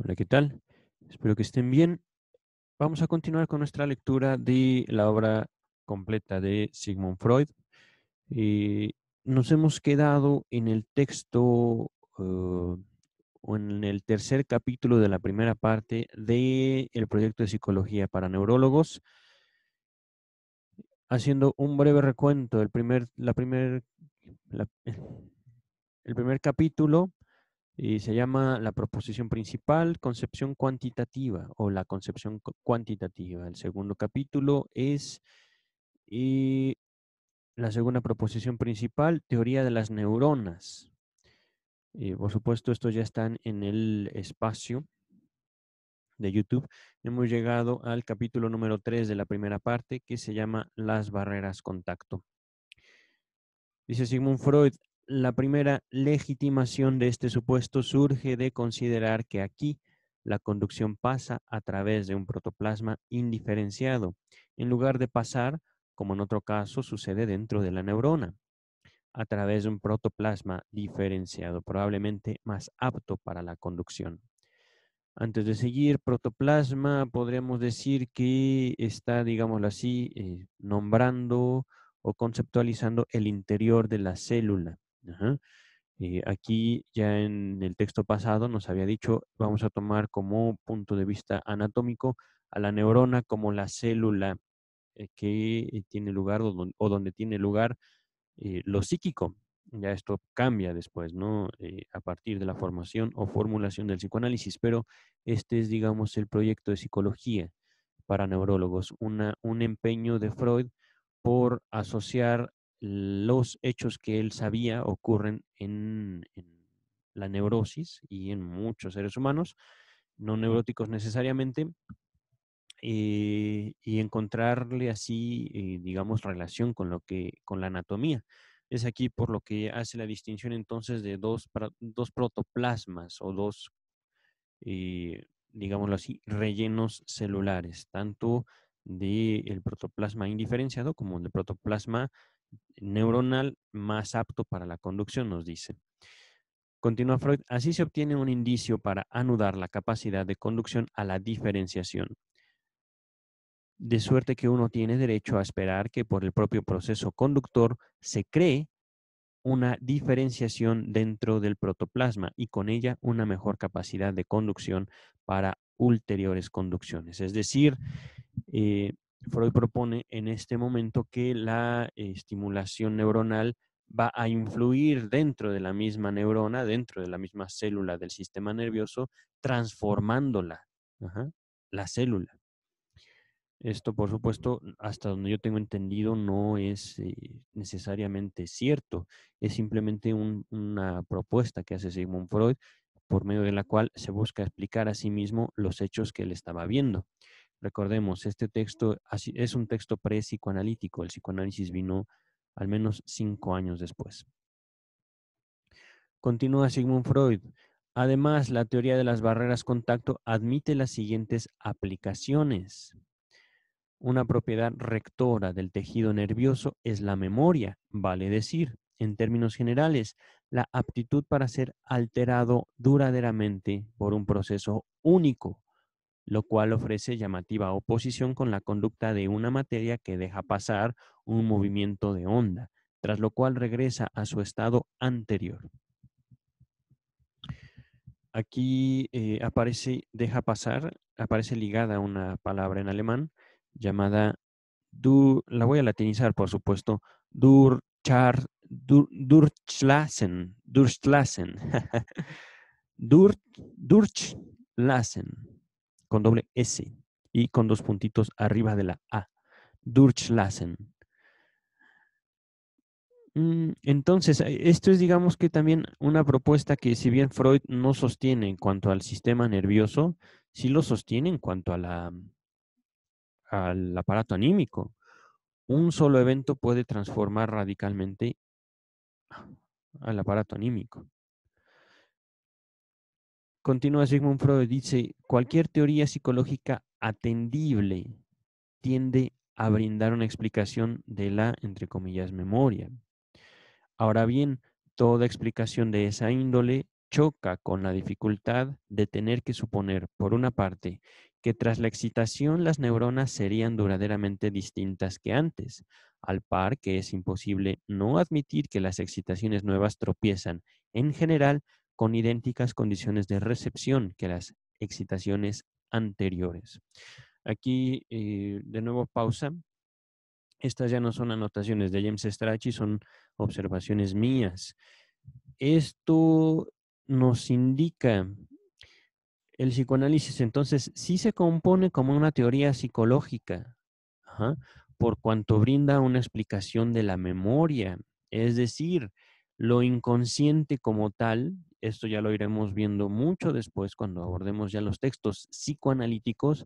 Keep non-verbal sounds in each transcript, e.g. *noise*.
Hola, ¿qué tal? Espero que estén bien. Vamos a continuar con nuestra lectura de la obra completa de Sigmund Freud. Eh, nos hemos quedado en el texto eh, o en el tercer capítulo de la primera parte del proyecto de psicología para neurólogos, haciendo un breve recuento del primer, la primer, el primer capítulo y se llama la proposición principal, concepción cuantitativa o la concepción cuantitativa. El segundo capítulo es y eh, la segunda proposición principal, teoría de las neuronas. Y eh, por supuesto, estos ya están en el espacio de YouTube. Hemos llegado al capítulo número 3 de la primera parte que se llama Las barreras contacto. Dice Sigmund Freud, la primera legitimación de este supuesto surge de considerar que aquí la conducción pasa a través de un protoplasma indiferenciado, en lugar de pasar, como en otro caso sucede dentro de la neurona, a través de un protoplasma diferenciado, probablemente más apto para la conducción. Antes de seguir, protoplasma podríamos decir que está, digámoslo así, eh, nombrando o conceptualizando el interior de la célula. Eh, aquí ya en el texto pasado nos había dicho, vamos a tomar como punto de vista anatómico a la neurona como la célula eh, que tiene lugar o donde, tiene lugar eh, lo psíquico. Ya esto cambia después, ¿no? a partir de la formación o formulación del psicoanálisis, pero este es, digamos, el proyecto de psicología para neurólogos, un empeño de Freud por asociar los hechos que él sabía ocurren en, la neurosis y en muchos seres humanos, no neuróticos necesariamente, eh, y encontrarle así, eh, digamos, relación con, lo que, con la anatomía. Es aquí por lo que hace la distinción entonces de dos, dos protoplasmas o dos, eh, digámoslo así, rellenos celulares, tanto del el protoplasma indiferenciado como del protoplasma neuronal más apto para la conducción, nos dice. Continúa Freud, así se obtiene un indicio para anudar la capacidad de conducción a la diferenciación. De suerte que uno tiene derecho a esperar que por el propio proceso conductor se cree una diferenciación dentro del protoplasma y con ella una mejor capacidad de conducción para ulteriores conducciones. Es decir, eh, Freud propone en este momento que la estimulación neuronal va a influir dentro de la misma neurona, dentro de la misma célula del sistema nervioso, transformándola, la célula. Esto, por supuesto, hasta donde yo tengo entendido, no es eh, necesariamente cierto. Es simplemente una propuesta que hace Sigmund Freud, por medio de la cual se busca explicar a sí mismo los hechos que él estaba viendo. Recordemos, este texto es un texto pre-psicoanalítico. El psicoanálisis vino al menos cinco años después. Continúa Sigmund Freud. Además, la teoría de las barreras contacto admite las siguientes aplicaciones. Una propiedad rectora del tejido nervioso es la memoria, vale decir, en términos generales, la aptitud para ser alterado duraderamente por un proceso único, lo cual ofrece llamativa oposición con la conducta de una materia que deja pasar un movimiento de onda, tras lo cual regresa a su estado anterior. Aquí eh, aparece, deja pasar, aparece ligada una palabra en alemán llamada, la voy a latinizar por supuesto, durchar, dur, durchlassen, durchlassen, *laughs* durchlassen con doble S y con dos puntitos arriba de la A. Durchlassen. Mm, entonces, eh, esto es, digamos que también una propuesta que si bien Freud no sostiene en cuanto al sistema nervioso, sí lo sostiene en cuanto a la, al aparato anímico. Un solo evento puede transformar radicalmente al aparato anímico. Continúa Sigmund Freud, dice, cualquier teoría psicológica atendible tiende a brindar una explicación de la, entre comillas, memoria. Ahora bien, toda explicación de esa índole choca con la dificultad de tener que suponer, por una parte, que tras la excitación las neuronas serían duraderamente distintas que antes, al par que es imposible no admitir que las excitaciones nuevas tropiezan, en general, con idénticas condiciones de recepción que las excitaciones anteriores. Aquí, eh, de nuevo, pausa. Estas ya no son anotaciones de James Strachey, son observaciones mías. Esto nos indica el psicoanálisis, entonces, sí se compone como una teoría psicológica, por cuanto brinda una explicación de la memoria, es decir, lo inconsciente como tal, esto ya lo iremos viendo mucho después cuando abordemos ya los textos psicoanalíticos,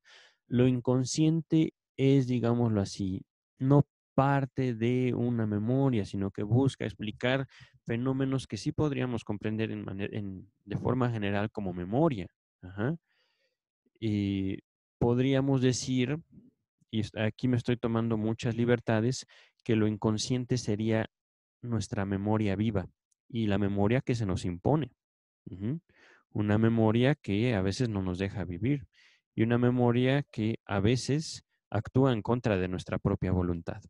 lo inconsciente es, digámoslo así, no parte de una memoria, sino que busca explicar fenómenos que sí podríamos comprender en de forma general como memoria. Y podríamos decir, y aquí me estoy tomando muchas libertades, que lo inconsciente sería nuestra memoria viva y la memoria que se nos impone. Una memoria que a veces no nos deja vivir y una memoria que a veces actúa en contra de nuestra propia voluntad.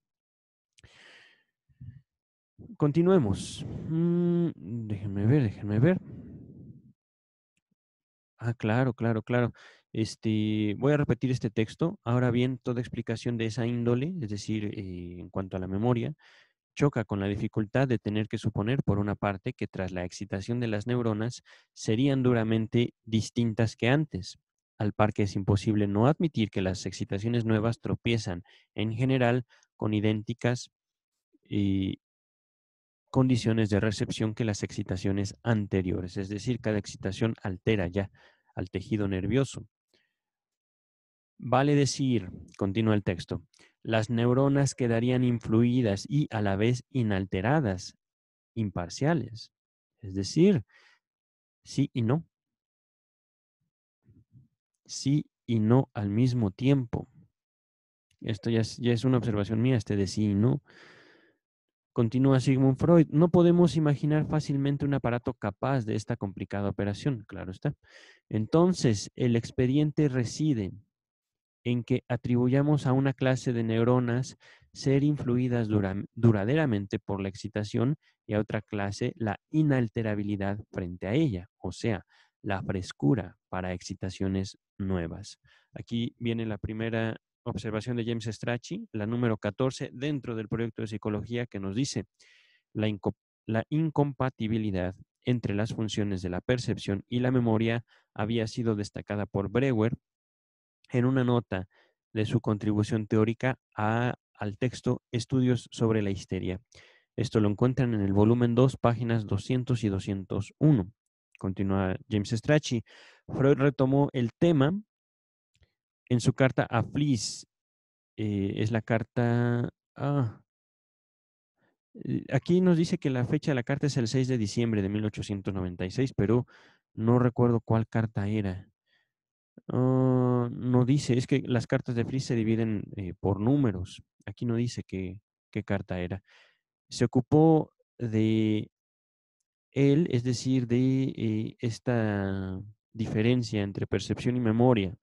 Continuemos. Mm, déjenme ver, déjenme ver. Ah, claro, claro, claro. Este, voy a repetir este texto. Ahora bien, toda explicación de esa índole, es decir, eh, en cuanto a la memoria, choca con la dificultad de tener que suponer, por una parte, que tras la excitación de las neuronas serían duramente distintas que antes, al par que es imposible no admitir que las excitaciones nuevas tropiezan, en general, con idénticas y eh, condiciones de recepción que las excitaciones anteriores, es decir, cada excitación altera ya al tejido nervioso. Vale decir, continúa el texto, las neuronas quedarían influidas y a la vez inalteradas, imparciales. Es decir, sí y no. Sí y no al mismo tiempo. Esto ya es, una observación mía, este de sí y no. Continúa Sigmund Freud, no podemos imaginar fácilmente un aparato capaz de esta complicada operación, claro está. Entonces, el expediente reside en que atribuyamos a una clase de neuronas ser influidas duraderamente por la excitación y a otra clase la inalterabilidad frente a ella, o sea, la frescura para excitaciones nuevas. Aquí viene la primera observación de James Strachey, la número 14, dentro del proyecto de psicología que nos dice la, la incompatibilidad entre las funciones de la percepción y la memoria había sido destacada por Brewer en una nota de su contribución teórica al texto Estudios sobre la histeria. Esto lo encuentran en el volumen 2, páginas 200 y 201. Continúa James Strachey. Freud retomó el tema en su carta a Fliss. Eh, es la carta... Ah, eh, aquí nos dice que la fecha de la carta es el 6 de diciembre de 1896, pero no recuerdo cuál carta era dice, es que las cartas de Fris se dividen eh, por números. Aquí no dice qué, carta era. Se ocupó de él, es decir, de eh, esta diferencia entre percepción y memoria.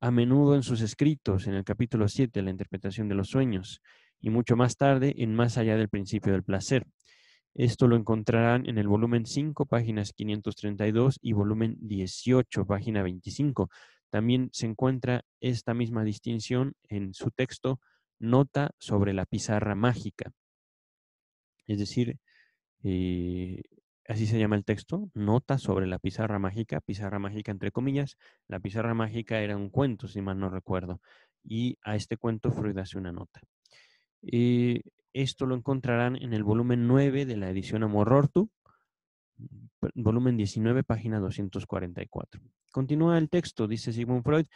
A menudo en sus escritos, en el capítulo 7, la interpretación de los sueños, y mucho más tarde en Más allá del principio del placer. Esto lo encontrarán en el volumen 5, páginas 532 y volumen 18, página 25. También se encuentra esta misma distinción en su texto Nota sobre la pizarra mágica. Es decir, eh, así se llama el texto, Nota sobre la pizarra mágica, pizarra mágica entre comillas. La pizarra mágica era un cuento, si mal no recuerdo, y a este cuento Freud hace una nota. Eh, esto lo encontrarán en el volumen 9 de la edición Amor volumen 19, página 244. Continúa el texto, dice Sigmund Freud.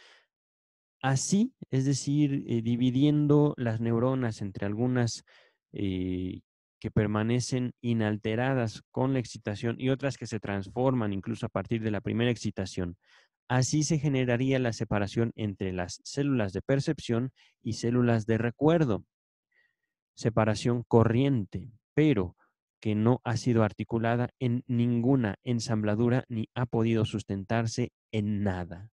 Así, es decir, eh, dividiendo las neuronas entre algunas eh, que permanecen inalteradas con la excitación y otras que se transforman incluso a partir de la primera excitación. Así se generaría la separación entre las células de percepción y células de recuerdo. Separación corriente, pero que no ha sido articulada en ninguna ensambladura ni ha podido sustentarse en nada.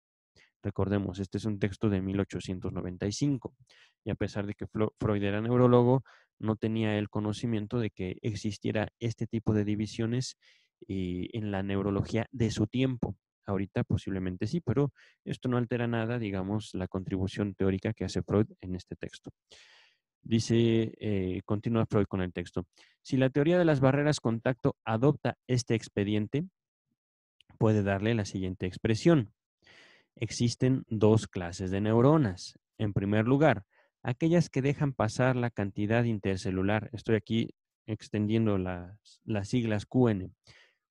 Recordemos, este es un texto de 1895 y a pesar de que Freud era neurólogo, no tenía el conocimiento de que existiera este tipo de divisiones eh, en la neurología de su tiempo. Ahorita posiblemente sí, pero esto no altera nada, digamos, la contribución teórica que hace Freud en este texto. Dice, eh, continúa Freud con el texto. Si la teoría de las barreras contacto adopta este expediente, puede darle la siguiente expresión. Existen dos clases de neuronas. En primer lugar, aquellas que dejan pasar la cantidad intercelular. Estoy aquí extendiendo las, las siglas QN.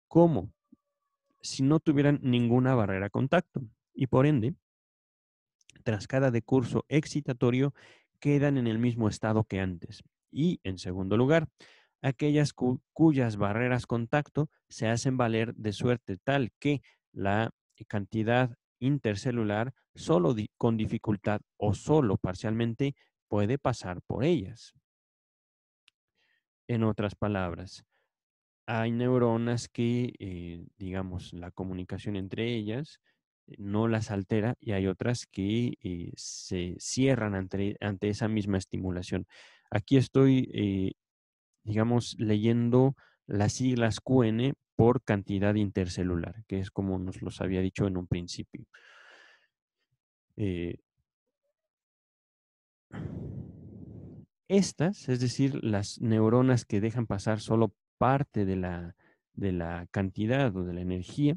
Como si no tuvieran ninguna barrera contacto. Y por ende, tras cada decurso excitatorio, quedan en el mismo estado que antes. Y, en segundo lugar, aquellas cuyas barreras contacto se hacen valer de suerte tal que la cantidad intercelular solo con dificultad o solo parcialmente puede pasar por ellas. En otras palabras, hay neuronas que, eh, digamos, la comunicación entre ellas no las altera y hay otras que eh, se cierran ante, esa misma estimulación. Aquí estoy, eh, digamos, leyendo las siglas QN por cantidad intercelular, que es como nos los había dicho en un principio. Eh estas, es decir, las neuronas que dejan pasar solo parte de la, de la cantidad o de la energía,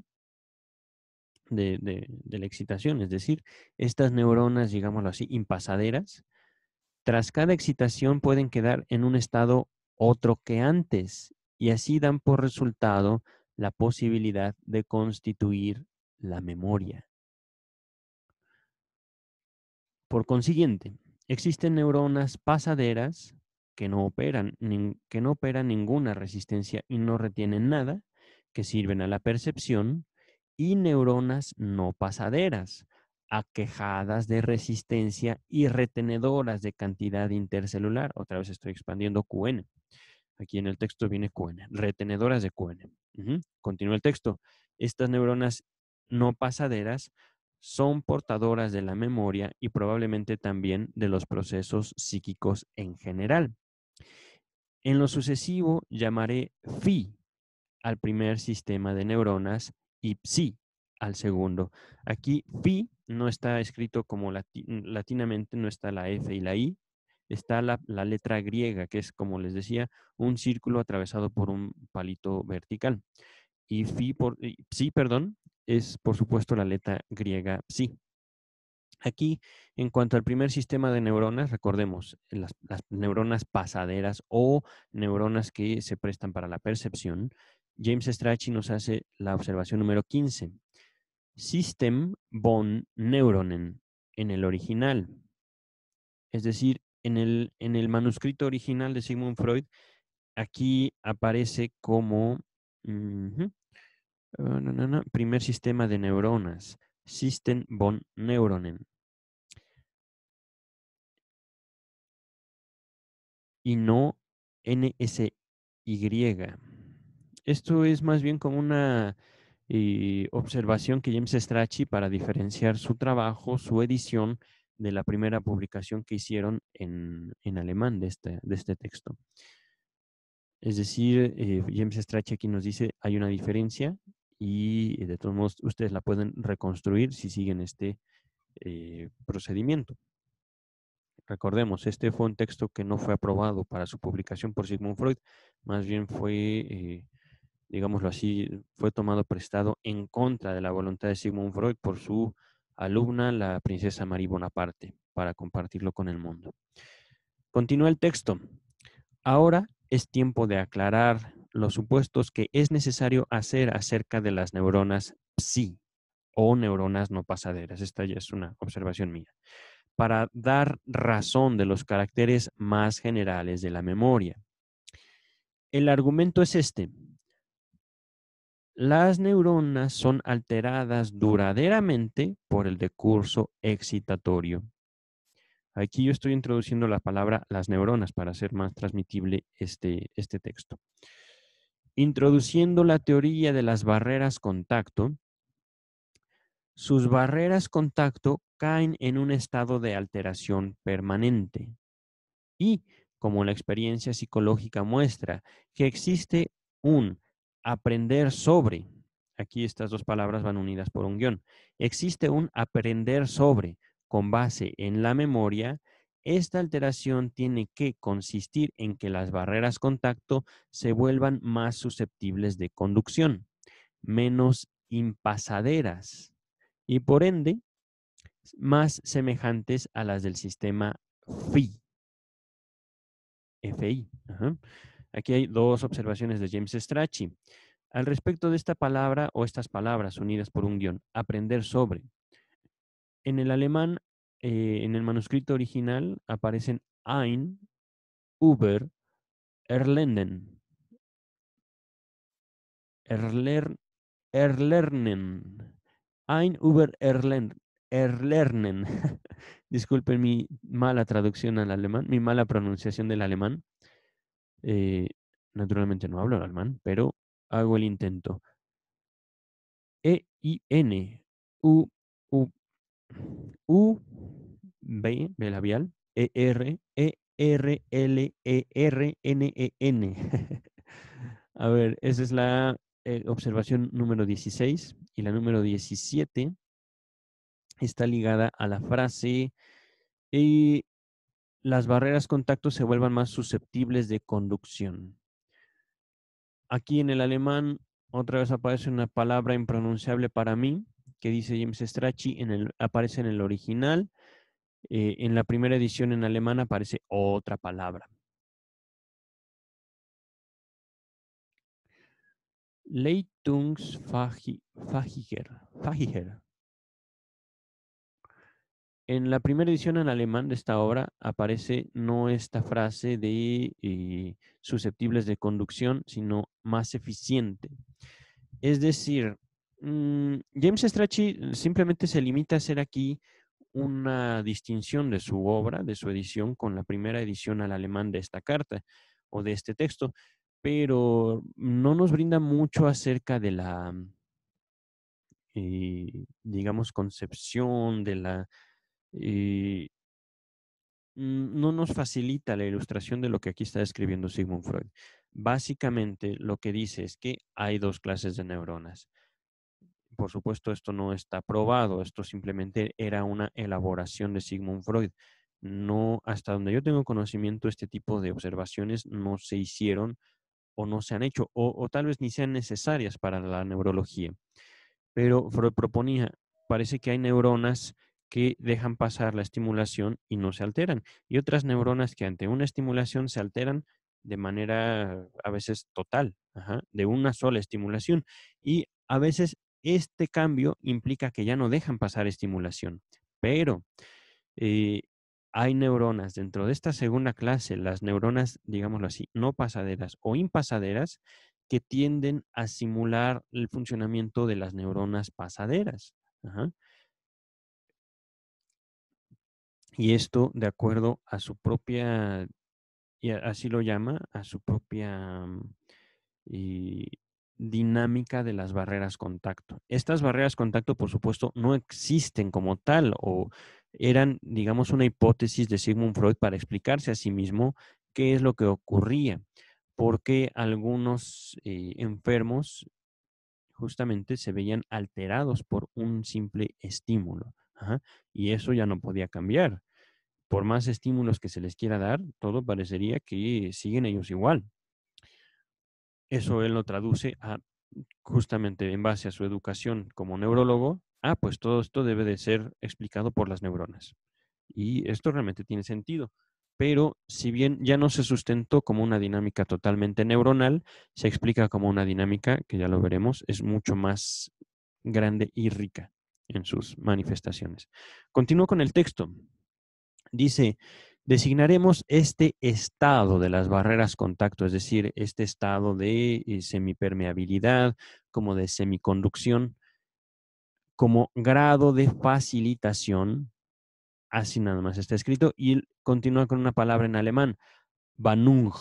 de, la excitación, es decir, estas neuronas, digámoslo así, impasaderas, tras cada excitación pueden quedar en un estado otro que antes y así dan por resultado la posibilidad de constituir la memoria. Por consiguiente, existen neuronas pasaderas que no operan, que no operan ninguna resistencia y no retienen nada, que sirven a la percepción, y neuronas no pasaderas, aquejadas de resistencia y retenedoras de cantidad intercelular. Otra vez estoy expandiendo QN. Aquí en el texto viene QN, retenedoras de QN. Continúa el texto. Estas neuronas no pasaderas son portadoras de la memoria y probablemente también de los procesos psíquicos en general. En lo sucesivo llamaré phi al primer sistema de neuronas y psi al segundo. Aquí phi no está escrito como latinamente, no está la F y la I, está la, letra griega, que es, como les decía, un círculo atravesado por un palito vertical. Y phi por, psi, perdón, es por supuesto la letra griega psi. Aquí, en cuanto al primer sistema de neuronas, recordemos las neuronas pasaderas o neuronas que se prestan para la percepción, James Strachey nos hace la observación número 15. System von Neuronen en el original. Es decir, en el, en el manuscrito original de Sigmund Freud, aquí aparece como ah, primer sistema de neuronas, System von Neuronen. Y no NSY. Esto es más bien como una eh, observación que James Strachey para diferenciar su trabajo, su edición, de la primera publicación que hicieron en, alemán de este, de este texto. Es decir, eh, James Strachey aquí nos dice, hay una diferencia y eh, de todos modos ustedes la pueden reconstruir si siguen este procedimiento. Recordemos, este fue un texto que no fue aprobado para su publicación por Sigmund Freud, más bien fue digámoslo así, fue tomado prestado en contra de la voluntad de Sigmund Freud por su alumna, la princesa Marie Bonaparte, para compartirlo con el mundo. Continúa el texto. Ahora es tiempo de aclarar los supuestos que es necesario hacer acerca de las neuronas psi o neuronas no pasaderas. Esta ya es una observación mía. Para dar razón de los caracteres más generales de la memoria. El argumento es este las neuronas son alteradas duraderamente por el decurso excitatorio. Aquí yo estoy introduciendo la palabra las neuronas para hacer más transmitible este, este texto. Introduciendo la teoría de las barreras contacto, sus barreras contacto caen en un estado de alteración permanente. Y, como la experiencia psicológica muestra, que existe un aprender sobre. Aquí estas dos palabras van unidas por un guión. Existe un aprender sobre con base en la memoria. Esta alteración tiene que consistir en que las barreras contacto se vuelvan más susceptibles de conducción, menos impasaderas y por ende más semejantes a las del sistema FI. FI. Aquí hay dos observaciones de James Strachey. Al respecto de esta palabra o estas palabras unidas por un guión, aprender sobre. En el alemán, eh, en el manuscrito original, aparecen ein, über, erlernen. erlernen. Ein, über, erlernen. erlernen. *laughs* Disculpen mi mala traducción al alemán, mi mala pronunciación del alemán. Eh, naturalmente no hablo alemán, pero hago el intento. E-I-N, U, U, U, B, B labial, E-R, E-R-L-E-R-N-E-N. E, *laughs* a ver, esa es la eh, observación número 16 y la número 17 está ligada a la frase eh, las barreras contacto se vuelvan más susceptibles de conducción. Aquí en el alemán otra vez aparece una palabra impronunciable para mí que dice James Strachey, aparece en el original. Eh, en la primera edición en alemán aparece otra palabra. Leitungsfahiger. En la primera edición en alemán de esta obra aparece no esta frase de eh, susceptibles de conducción, sino más eficiente. Es decir, mm, James Strachey eh, simplemente se limita a hacer aquí una distinción de su obra, de su edición, con la primera edición al alemán de esta carta o de este texto, pero no nos brinda mucho acerca de la, eh, digamos, concepción, de la y mm, no nos facilita la ilustración de lo que aquí está escribiendo Sigmund Freud. Básicamente lo que dice es que hay dos clases de neuronas. Por supuesto, esto no está probado, esto simplemente era una elaboración de Sigmund Freud. No, hasta donde yo tengo conocimiento, este tipo de observaciones no se hicieron o no se han hecho, o, o tal vez ni sean necesarias para la neurología. Pero Freud proponía, parece que hay neuronas que dejan pasar la estimulación y no se alteran, y otras neuronas que ante una estimulación se alteran de manera a veces total, de una sola estimulación. Y a veces este cambio implica que ya no dejan pasar estimulación, pero eh, hay neuronas dentro de esta segunda clase, las neuronas, digámoslo así, no pasaderas o impasaderas, que tienden a simular el funcionamiento de las neuronas pasaderas. Ajá y esto de acuerdo a su propia, y así lo llama, a su propia mm, dinámica de las barreras contacto. Estas barreras contacto, por supuesto, no existen como tal o eran, digamos, una hipótesis de Sigmund Freud para explicarse a sí mismo qué es lo que ocurría, porque algunos eh, enfermos justamente se veían alterados por un simple estímulo. y eso ya no podía cambiar por más estímulos que se les quiera dar, todo parecería que siguen ellos igual. Eso él lo traduce a, justamente en base a su educación como neurólogo, ah, pues todo esto debe de ser explicado por las neuronas. Y esto realmente tiene sentido. Pero si bien ya no se sustentó como una dinámica totalmente neuronal, se explica como una dinámica que ya lo veremos, es mucho más grande y rica en sus manifestaciones. Continúo con el texto. Dice, designaremos este estado de las barreras contacto, es decir, este estado de eh, semipermeabilidad, como de semiconducción, como grado de facilitación, así nada más está escrito, y continúa con una palabra en alemán, Banung,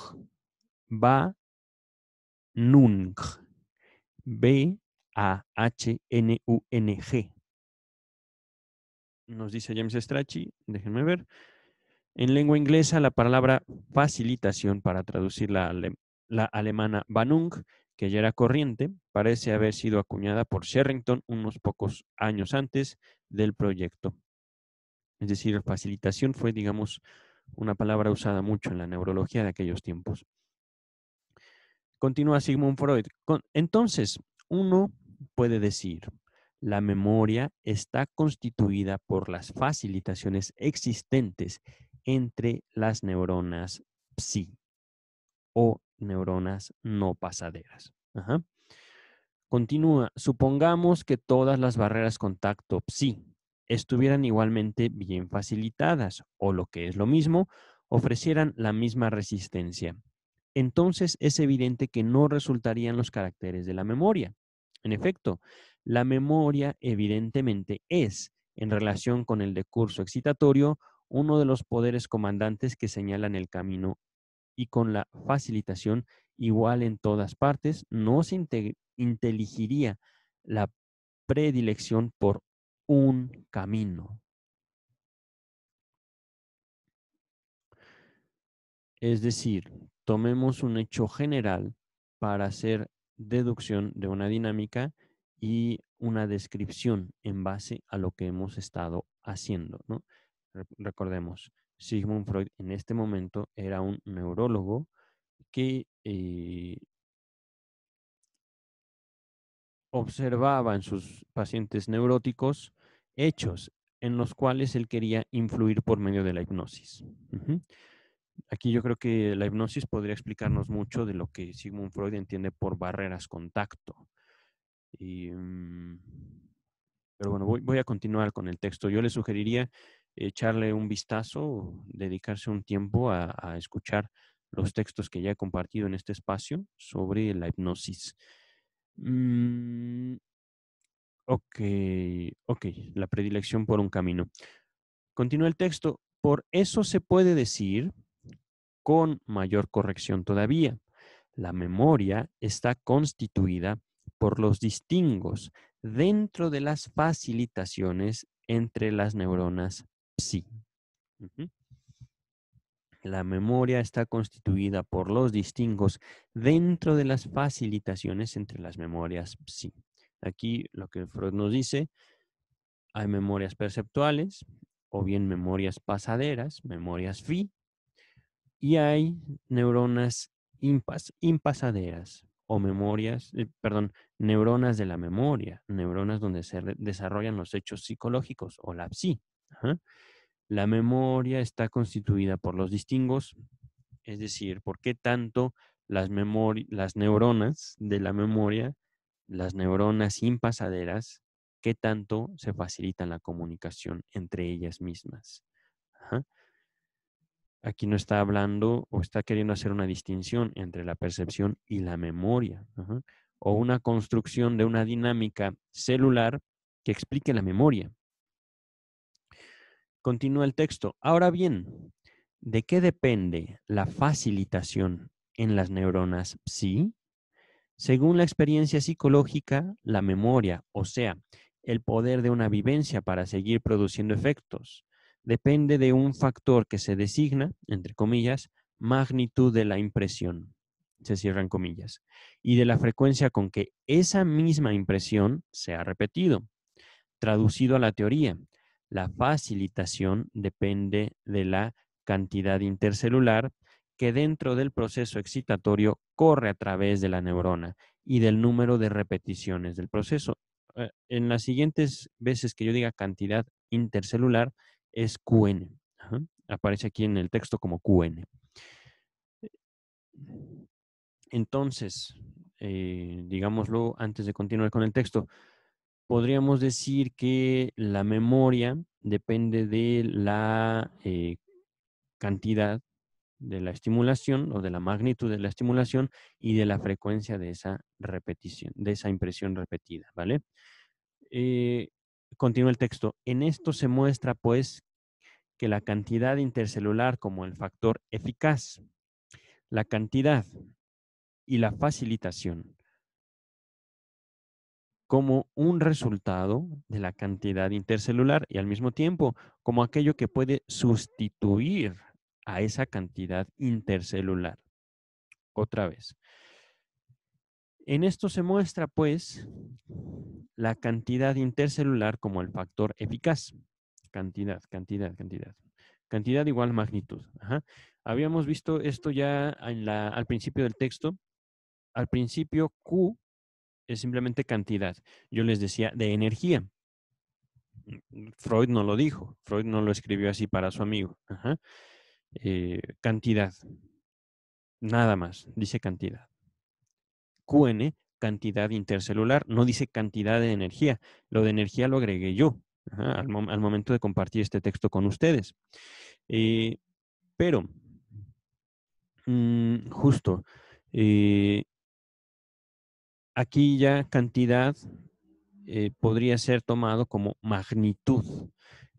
B-A-H-N-U-N-G, nos dice James Strachey, déjenme ver. En lengua inglesa, la palabra facilitación, para traducir la, la alemana Banung, que ya era corriente, parece haber sido acuñada por Sherrington unos pocos años antes del proyecto. Es decir, facilitación fue, digamos, una palabra usada mucho en la neurología de aquellos tiempos. Continúa Sigmund Freud. Entonces, uno puede decir, la memoria está constituida por las facilitaciones existentes entre las neuronas psi o neuronas no pasaderas. Continúa, supongamos que todas las barreras contacto psi estuvieran igualmente bien facilitadas o lo que es lo mismo, ofrecieran la misma resistencia. Entonces es evidente que no resultarían los caracteres de la memoria, en efecto, la memoria evidentemente es, en relación con el decurso excitatorio, uno de los poderes comandantes que señalan el camino y con la facilitación igual en todas partes, no se inteligiría la predilección por un camino. Es decir, tomemos un hecho general para hacer deducción de una dinámica y una descripción en base a lo que hemos estado haciendo. ¿no? Recordemos, Sigmund Freud en este momento era un neurólogo que eh, observaba en sus pacientes neuróticos hechos en los cuales él quería influir por medio de la hipnosis aquí yo creo que la hipnosis podría explicarnos mucho de lo que Sigmund Freud entiende por barreras contacto. Mm, pero bueno, voy, a continuar con el texto. Yo le sugeriría echarle un vistazo, dedicarse un tiempo a, escuchar los textos que ya he compartido en este espacio sobre la hipnosis. Mm, ok, ok, la predilección por un camino. Continúa el texto. Por eso se puede decir con mayor corrección todavía. La memoria está constituida por los distingos dentro de las facilitaciones entre las neuronas psi. La memoria está constituida por los distingos dentro de las facilitaciones entre las memorias psi. Aquí lo que Freud nos dice, hay memorias perceptuales o bien memorias pasaderas, memorias phi, y hay neuronas impasaderas o memorias, eh, perdón, neuronas de la memoria, neuronas donde se desarrollan los hechos psicológicos o la psi. La memoria está constituida por los distingos, es decir, por qué tanto las, neuronas de la memoria, las neuronas impasaderas, qué tanto se facilita la comunicación entre ellas mismas aquí no está hablando o está queriendo hacer una distinción entre la percepción y la memoria, o una construcción de una dinámica celular que explique la memoria. Continúa el texto. Ahora bien, ¿de qué depende la facilitación en las neuronas psi? Según la experiencia psicológica, la memoria, o sea, el poder de una vivencia para seguir produciendo efectos, depende de un factor que se designa, entre comillas, magnitud de la impresión, se cierran comillas, y de la frecuencia con que esa misma impresión se ha repetido. Traducido a la teoría, la facilitación depende de la cantidad intercelular que dentro del proceso excitatorio corre a través de la neurona y del número de repeticiones del proceso. Eh, en las siguientes veces que yo diga cantidad intercelular, es QN. Aparece aquí en el texto como QN. Entonces, eh, digámoslo antes de continuar con el texto, podríamos decir que la memoria depende de la eh, cantidad de la estimulación o de la magnitud de la estimulación y de la frecuencia de esa repetición, de esa impresión repetida, ¿vale? Eh, Continúa el texto. En esto se muestra, pues, que la cantidad intercelular como el factor eficaz, la cantidad y la facilitación como un resultado de la cantidad intercelular y al mismo tiempo como aquello que puede sustituir a esa cantidad intercelular. Otra vez, en esto se muestra, pues, la cantidad intercelular como el factor eficaz. Cantidad, cantidad, cantidad. Cantidad igual magnitud. Habíamos visto esto ya al principio del texto. Al principio Q es simplemente cantidad. Yo les decía de energía. Freud no lo dijo. Freud no lo escribió así para su amigo. Eh, cantidad. Nada más. Dice cantidad. QN, cantidad intercelular, no dice cantidad de energía. Lo de energía lo agregué yo al, momento de compartir este texto con ustedes. Eh, pero, mm, justo, eh, aquí ya cantidad eh, podría ser tomado como magnitud,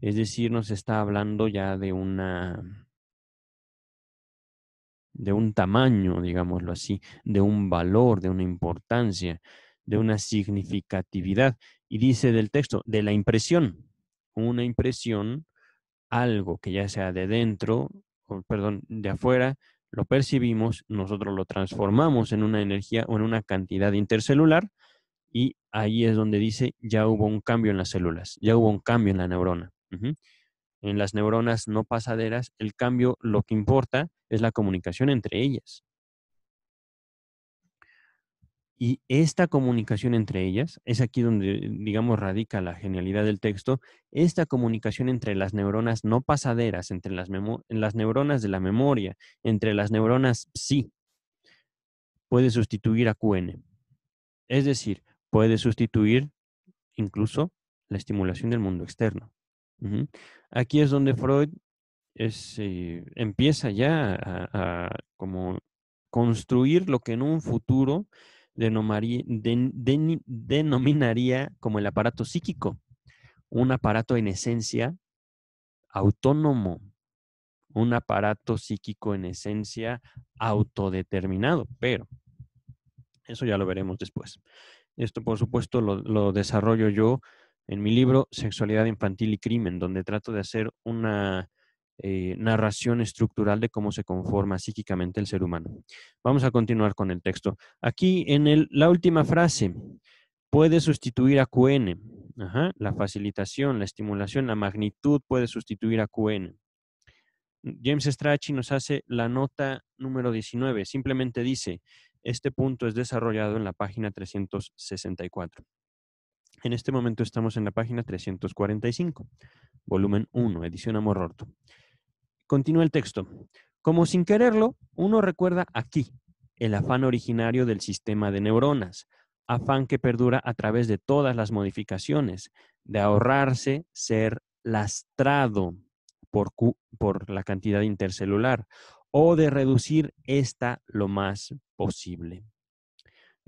es decir, nos está hablando ya de una de un tamaño, digámoslo así, de un valor, de una importancia, de una significatividad. Y dice del texto, de la impresión. Una impresión, algo que ya sea de dentro, perdón, de afuera, lo percibimos, nosotros lo transformamos en una energía o en una cantidad intercelular y ahí es donde dice, ya hubo un cambio en las células, ya hubo un cambio en la neurona en las neuronas no pasaderas, el cambio lo que importa es la comunicación entre ellas. Y esta comunicación entre ellas, es aquí donde, digamos, radica la genialidad del texto, esta comunicación entre las neuronas no pasaderas, entre las, las neuronas de la memoria, entre las neuronas sí, puede sustituir a QN. Es decir, puede sustituir incluso la estimulación del mundo externo. Aquí es donde Freud es, este, empieza ya a, como construir lo que en un futuro denominaría como el aparato psíquico, un aparato en esencia autónomo, un aparato psíquico en esencia autodeterminado, pero eso ya lo veremos después. Esto, por supuesto, lo desarrollo yo en mi libro Sexualidad Infantil y Crimen, donde trato de hacer una eh, narración estructural de cómo se conforma psíquicamente el ser humano. Vamos a continuar con el texto. Aquí en la última frase, puede sustituir a QN. la facilitación, la estimulación, la magnitud puede sustituir a QN. James Strachey nos hace la nota número 19. Simplemente dice, este punto es desarrollado en la página 364. En este momento estamos en la página 345, volumen 1, edición Amor Continúa el texto. Como sin quererlo, uno recuerda aquí el afán originario del sistema de neuronas, afán que perdura a través de todas las modificaciones, de ahorrarse ser lastrado por, por la cantidad intercelular o de reducir esta lo más posible.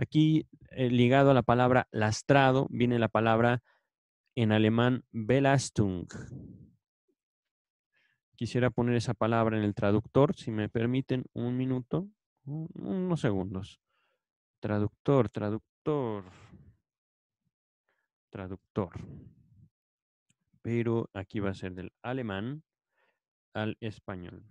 Aquí, eh, ligado a la palabra lastrado, viene la palabra en alemán Belastung. Quisiera poner esa palabra en el traductor, si me permiten un minuto, unos segundos. Traductor, traductor, traductor. Pero aquí va a ser del alemán al español.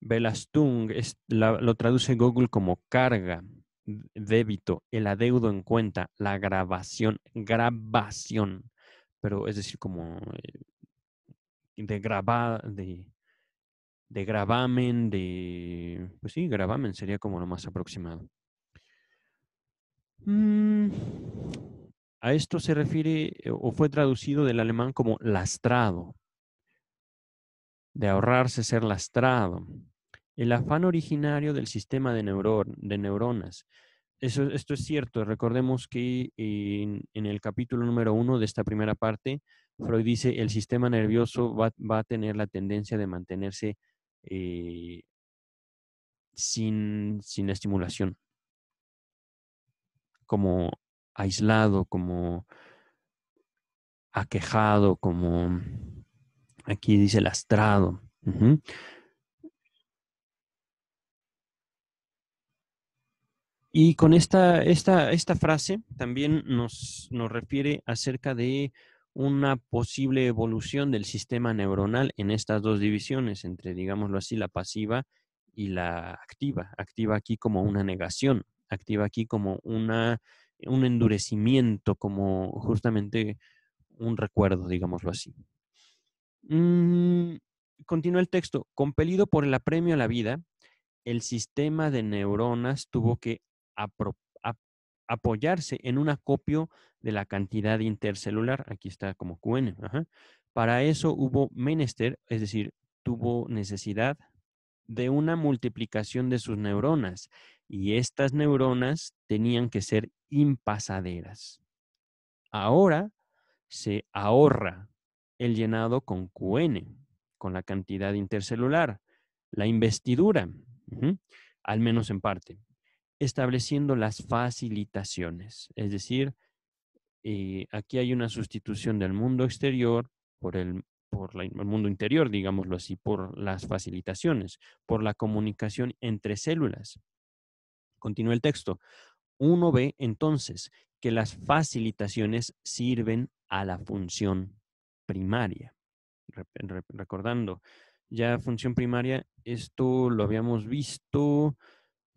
Belastung lo traduce Google como carga débito, el adeudo en cuenta, la grabación, grabación, pero es decir, como eh, de grabar, de, de gravamen, de, pues sí, gravamen sería como lo más aproximado. Mm. a esto se refiere eh, o fue traducido del alemán como lastrado, de ahorrarse ser lastrado el afán originario del sistema de, de neuronas. Eso, esto es cierto. Recordemos que en, el capítulo número uno de esta primera parte, Freud dice el sistema nervioso va, va a tener la tendencia de mantenerse eh, sin, sin estimulación, como aislado, como aquejado, como aquí dice lastrado. Y con esta, esta, frase también nos, nos refiere acerca de una posible evolución del sistema neuronal en estas dos divisiones, entre, digámoslo así, la pasiva y la activa. Activa aquí como una negación, activa aquí como una, un endurecimiento, como justamente un recuerdo, digámoslo así. Mm, continúa el texto. Compelido por el apremio a la vida, el sistema de neuronas tuvo que apoyarse en un acopio de la cantidad intercelular, aquí está como QN, para eso hubo menester, es decir, tuvo necesidad de una multiplicación de sus neuronas y estas neuronas tenían que ser impasaderas. Ahora se ahorra el llenado con QN, con la cantidad intercelular, la investidura, al menos en parte estableciendo las facilitaciones, es decir, eh, aquí hay una sustitución del mundo exterior por el, por el mundo interior, digámoslo así, por las facilitaciones, por la comunicación entre células. Continúa el texto. Uno ve entonces que las facilitaciones sirven a la función primaria. recordando, ya función primaria, esto lo habíamos visto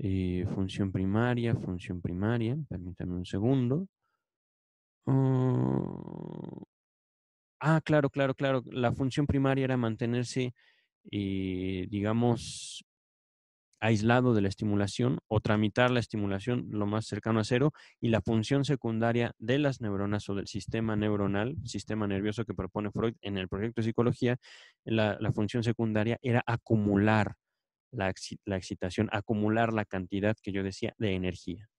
eh, función primaria, función primaria, permítanme un segundo. Oh. ah, claro, claro, claro, la función primaria era mantenerse, eh, digamos, aislado de la estimulación o tramitar la estimulación lo más cercano a cero y la función secundaria de las neuronas o del sistema neuronal, sistema nervioso que propone Freud en el proyecto de psicología, la función secundaria era acumular la, excitación, acumular la cantidad que yo decía de energía.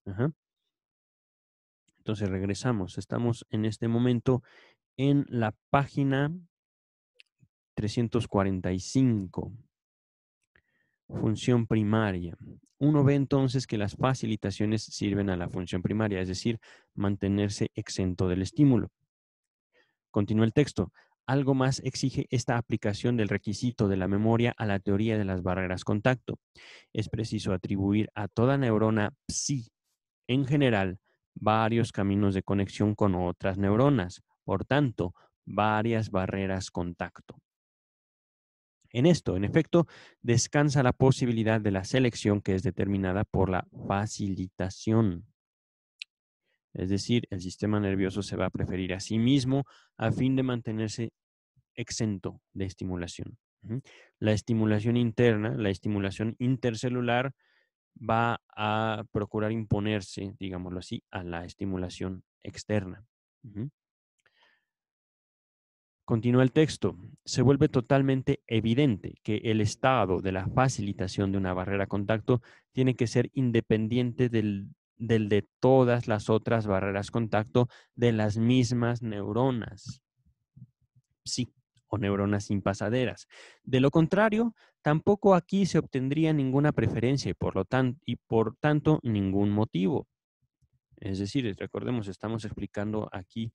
Entonces regresamos, estamos en este momento en la página 345. Función primaria. Uno ve entonces que las facilitaciones sirven a la función primaria, es decir, mantenerse exento del estímulo. Continúa el texto algo más exige esta aplicación del requisito de la memoria a la teoría de las barreras contacto. Es preciso atribuir a toda neurona psi, en general, varios caminos de conexión con otras neuronas, por tanto, varias barreras contacto. En esto, en efecto, descansa la posibilidad de la selección que es determinada por la facilitación. Es decir, el sistema nervioso se va a preferir a sí mismo a fin de mantenerse exento de estimulación. La estimulación interna, la estimulación intercelular, va a procurar imponerse, digámoslo así, a la estimulación externa. Continúa el texto. Se vuelve totalmente evidente que el estado de la facilitación de una barrera contacto tiene que ser independiente del del de todas las otras barreras contacto de las mismas neuronas. Sí, o neuronas sin pasaderas De lo contrario, tampoco aquí se obtendría ninguna preferencia y por, lo y por tanto ningún motivo. Es decir, recordemos, estamos explicando aquí,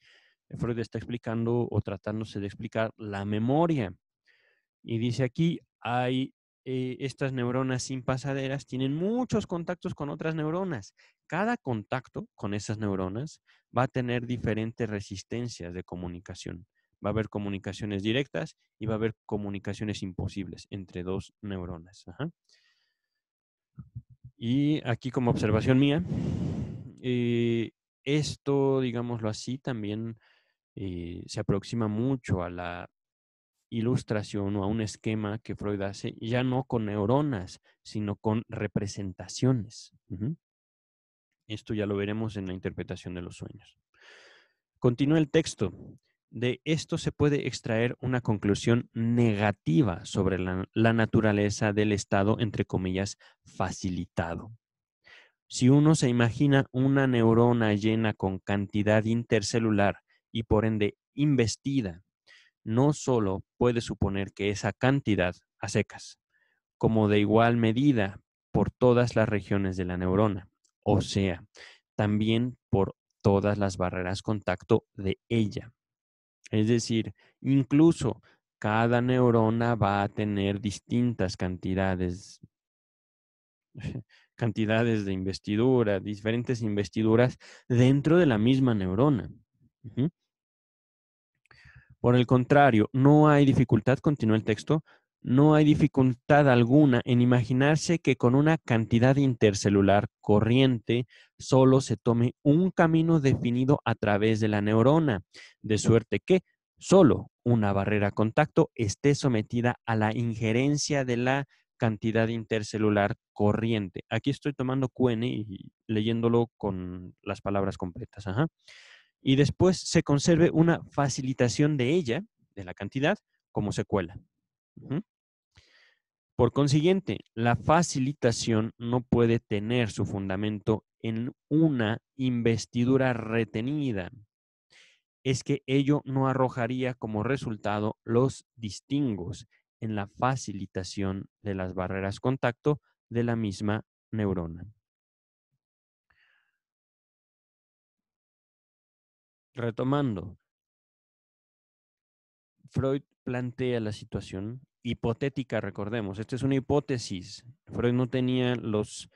Freud está explicando o tratándose de explicar la memoria. Y dice aquí, hay eh, estas neuronas sin pasaderas tienen muchos contactos con otras neuronas. Cada contacto con esas neuronas va a tener diferentes resistencias de comunicación. Va a haber comunicaciones directas y va a haber comunicaciones imposibles entre dos neuronas. Y aquí como observación mía, eh, esto, digámoslo así, también eh, se aproxima mucho a la ilustración o a un esquema que Freud hace, ya no con neuronas, sino con representaciones. Esto ya lo veremos en la interpretación de los sueños. Continúa el texto. De esto se puede extraer una conclusión negativa sobre la naturaleza del estado, entre comillas, facilitado. Si uno se imagina una neurona llena con cantidad intercelular y por ende investida no solo puede suponer que esa cantidad a secas, como de igual medida por todas las regiones de la neurona, o sea, también por todas las barreras contacto de ella. Es decir, incluso cada neurona va a tener distintas cantidades, *laughs* cantidades de investidura, diferentes investiduras dentro de la misma neurona. Por el contrario, no hay dificultad, continúa el texto, no hay dificultad alguna en imaginarse que con una cantidad intercelular corriente solo se tome un camino definido a través de la neurona, de suerte que solo una barrera contacto esté sometida a la injerencia de la cantidad intercelular corriente. Aquí estoy tomando QN y leyéndolo con las palabras completas. Ajá y después se conserve una facilitación de ella, de la cantidad, como secuela. Por consiguiente, la facilitación no puede tener su fundamento en una investidura retenida. Es que ello no arrojaría como resultado los distingos en la facilitación de las barreras contacto de la misma neurona. Retomando, Freud plantea la situación hipotética, recordemos, esta es una hipótesis. Freud no tenía los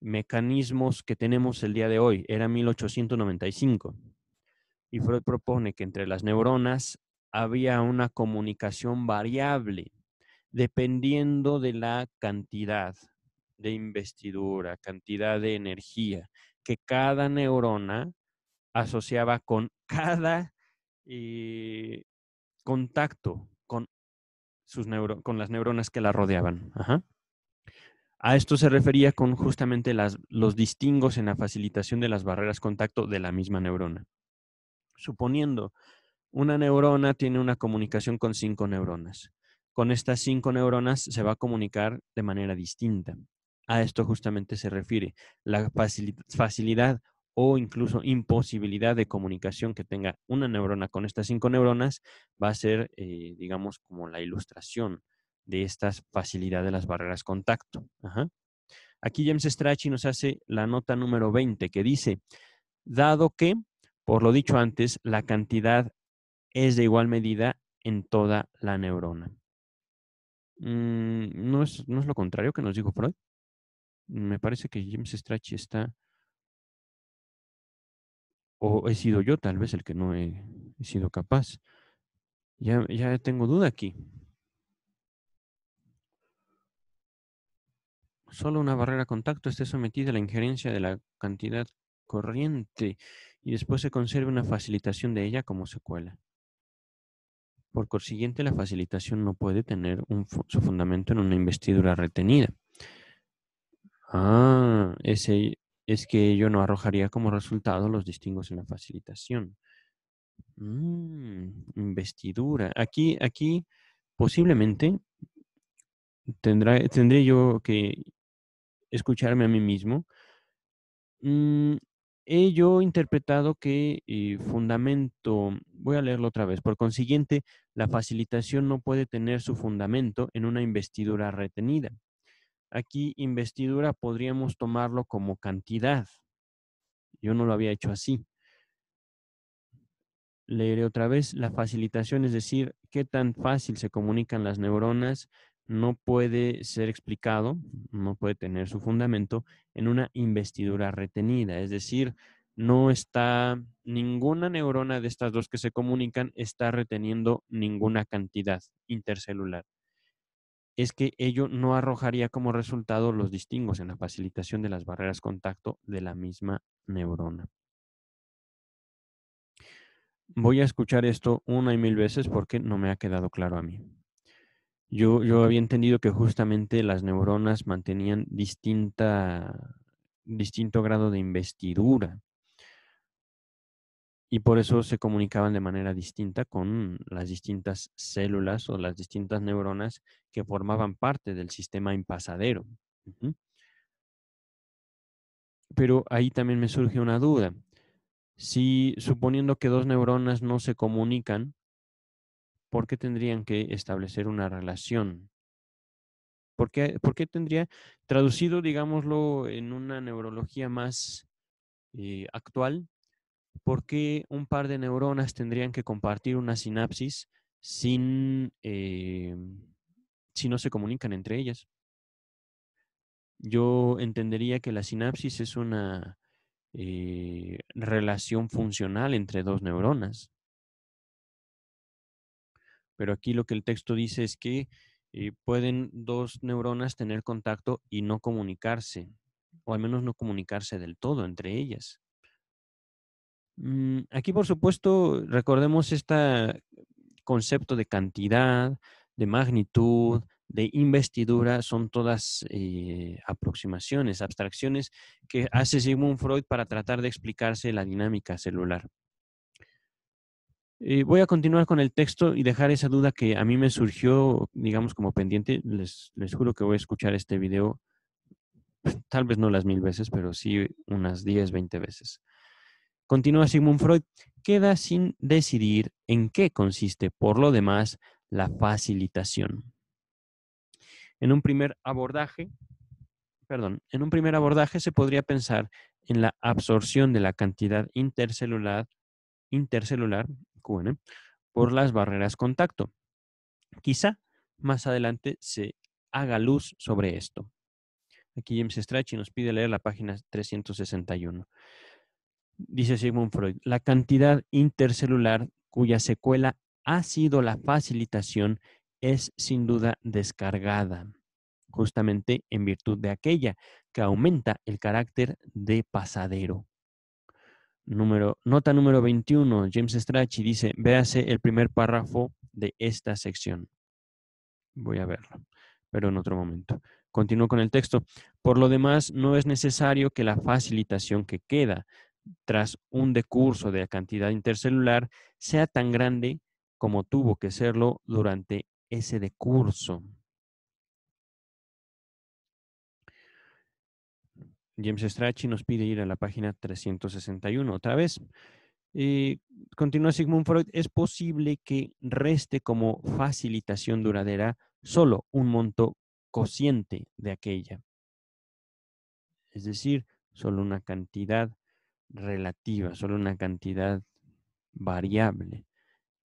mecanismos que tenemos el día de hoy, era 1895. Y Freud propone que entre las neuronas había una comunicación variable dependiendo de la cantidad de investidura, cantidad de energía que cada neurona asociaba con cada contacto con, sus con las neuronas que la rodeaban. A esto se refería con justamente los distingos en la facilitación de las barreras contacto de la misma neurona. Suponiendo, una neurona tiene una comunicación con cinco neuronas. Con estas cinco neuronas se va a comunicar de manera distinta. A esto justamente se refiere la facilidad o incluso imposibilidad de comunicación que tenga una neurona con estas cinco neuronas va a ser, eh, digamos, como la ilustración de estas facilidad de las barreras contacto. Aquí James Strachey nos hace la nota número 20 que dice, dado que, por lo dicho antes, la cantidad es de igual medida en toda la neurona. Mm, ¿no, es, ¿no, es, lo contrario que nos dijo Freud? Me parece que James Strachey está o he sido yo tal vez el que no he, sido capaz. Ya, ya tengo duda aquí. Solo una barrera contacto esté sometida a la injerencia de la cantidad corriente y después se conserve una facilitación de ella como secuela. Por consiguiente, la facilitación no puede tener un, su fundamento en una investidura retenida. Ah, ese es que yo no arrojaría como resultado los distingos en la facilitación. Mm, investidura. Aquí, aquí posiblemente tendré yo que escucharme a mí mismo. Mm, he yo interpretado que eh, fundamento, voy a leerlo otra vez, por consiguiente, la facilitación no puede tener su fundamento en una investidura retenida Aquí investidura podríamos tomarlo como cantidad. Yo no lo había hecho así. Leeré otra vez la facilitación, es decir, qué tan fácil se comunican las neuronas no puede ser explicado, no puede tener su fundamento en una investidura retenida, es decir, no está ninguna neurona de estas dos que se comunican está reteniendo ninguna cantidad intercelular es que ello no arrojaría como resultado los distingos en la facilitación de las barreras contacto de la misma neurona. Voy a escuchar esto una y mil veces porque no me ha quedado claro a mí. Yo, había entendido que justamente las neuronas mantenían distinto grado de investidura y por eso se comunicaban de manera distinta con las distintas células o las distintas neuronas que formaban parte del sistema impasadero. Pero ahí también me surge una duda. Si suponiendo que dos neuronas no se comunican, ¿por qué tendrían que establecer una relación? ¿Por qué, tendría, traducido, digámoslo, en una neurología más eh, actual, ¿por qué un par de neuronas tendrían que compartir una sinapsis sin, eh, si no se comunican entre ellas? Yo entendería que la sinapsis es una eh, relación funcional entre dos neuronas. Pero aquí lo que el texto dice es que eh, pueden dos neuronas tener contacto y no comunicarse, o al menos no comunicarse del todo entre ellas. Mm, aquí, por supuesto, recordemos este concepto de cantidad, de magnitud, de investidura, son todas eh, aproximaciones, abstracciones que hace Sigmund Freud para tratar de explicarse la dinámica celular. Eh, voy a continuar con el texto y dejar esa duda que a mí me surgió, digamos, como pendiente. Les, les juro que voy a escuchar este video, tal vez no las mil veces, pero sí unas 10, 20 veces. Continúa Sigmund Freud, queda sin decidir en qué consiste, por lo demás, la facilitación. En un primer abordaje, perdón, en un primer abordaje se podría pensar en la absorción de la cantidad intercelular, intercelular QN, por las barreras contacto. Quizá más adelante se haga luz sobre esto. Aquí James Strachey nos pide leer la página 361 dice Sigmund Freud, la cantidad intercelular cuya secuela ha sido la facilitación es sin duda descargada, justamente en virtud de aquella que aumenta el carácter de pasadero. nota número 21, James Strachey dice, véase el primer párrafo de esta sección. Voy a verlo, pero en otro momento. Continúo con el texto. Por lo demás, no es necesario que la facilitación que queda tras un decurso de la cantidad intercelular sea tan grande como tuvo que serlo durante ese decurso. James Strachey nos pide ir a la página 361 otra vez. Eh, continúa Sigmund Freud, es posible que reste como facilitación duradera solo un monto cociente de aquella. Es decir, solo una cantidad relativa, solo una cantidad variable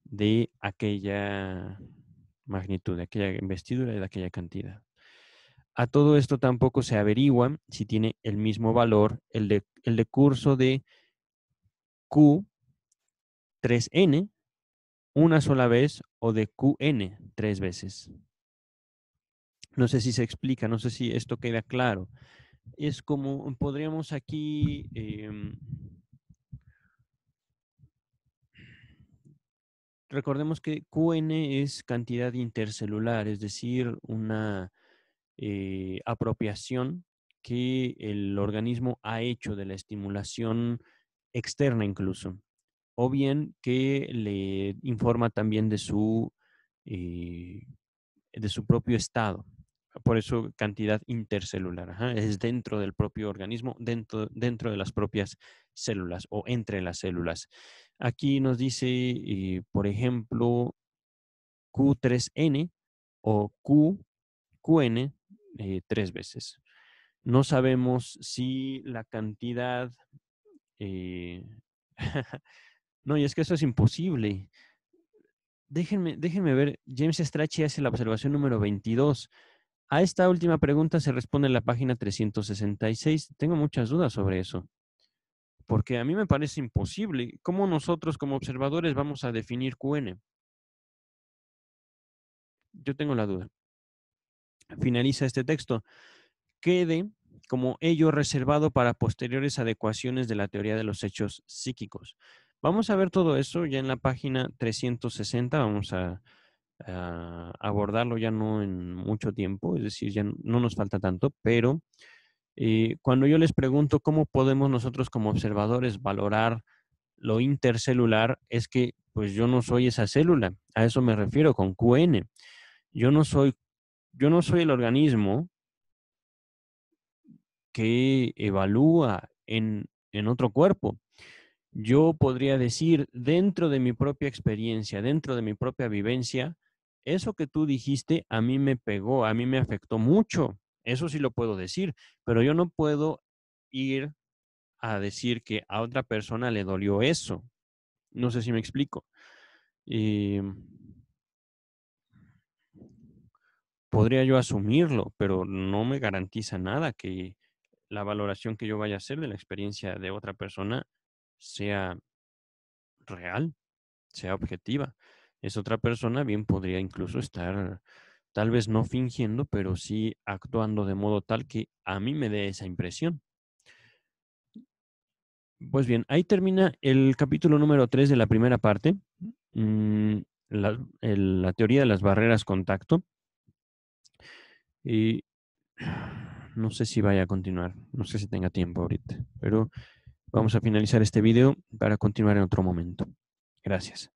de aquella magnitud, de aquella investidura y de aquella cantidad. A todo esto tampoco se averigua si tiene el mismo valor el, de, curso de Q 3N una sola vez o de QN tres veces. No sé si se explica, no sé si esto queda claro es como mm, podríamos aquí em, recordemos que QN es cantidad intercelular, es decir, una eh, apropiación que el organismo ha hecho de la estimulación externa incluso, o bien que le informa también de su, eh, de su propio estado por eso cantidad intercelular, es dentro del propio organismo, dentro, dentro de las propias células o entre las células. Aquí nos dice, eh, por ejemplo, Q3N o Q, QN eh, tres veces. No sabemos si la cantidad... Eh, *laughs* no, y es que eso es imposible. Déjenme, déjenme ver, James Strachey hace la observación número 22 a esta última pregunta se responde en la página 366. Tengo muchas dudas sobre eso, porque a mí me parece imposible cómo nosotros como observadores vamos a definir QN. Yo tengo la duda. Finaliza este texto. Quede como ello reservado para posteriores adecuaciones de la teoría de los hechos psíquicos. Vamos a ver todo eso ya en la página 360. Vamos a abordarlo ya no en mucho tiempo, es decir, ya no nos falta tanto, pero eh, cuando yo les pregunto cómo podemos nosotros como observadores valorar lo intercelular, es que pues yo no soy esa célula, a eso me refiero con QN. Yo no soy, yo no soy el organismo que evalúa en otro cuerpo yo podría decir dentro de mi propia experiencia, dentro de mi propia vivencia, eso que tú dijiste a mí me pegó, a mí me afectó mucho. Eso sí lo puedo decir, pero yo no puedo ir a decir que a otra persona le dolió eso. No sé si me explico. Y podría yo asumirlo, pero no me garantiza nada que la valoración que yo vaya a hacer de la experiencia de otra persona sea real, sea objetiva es otra persona, bien podría incluso estar tal vez no fingiendo, pero sí actuando de modo tal que a mí me dé esa impresión. Pues bien, ahí termina el capítulo número 3 de la primera parte, mm, la, la teoría de las barreras contacto. Y no sé si vaya a continuar, no sé si tenga tiempo ahorita, pero vamos a finalizar este video para continuar en otro momento. Gracias.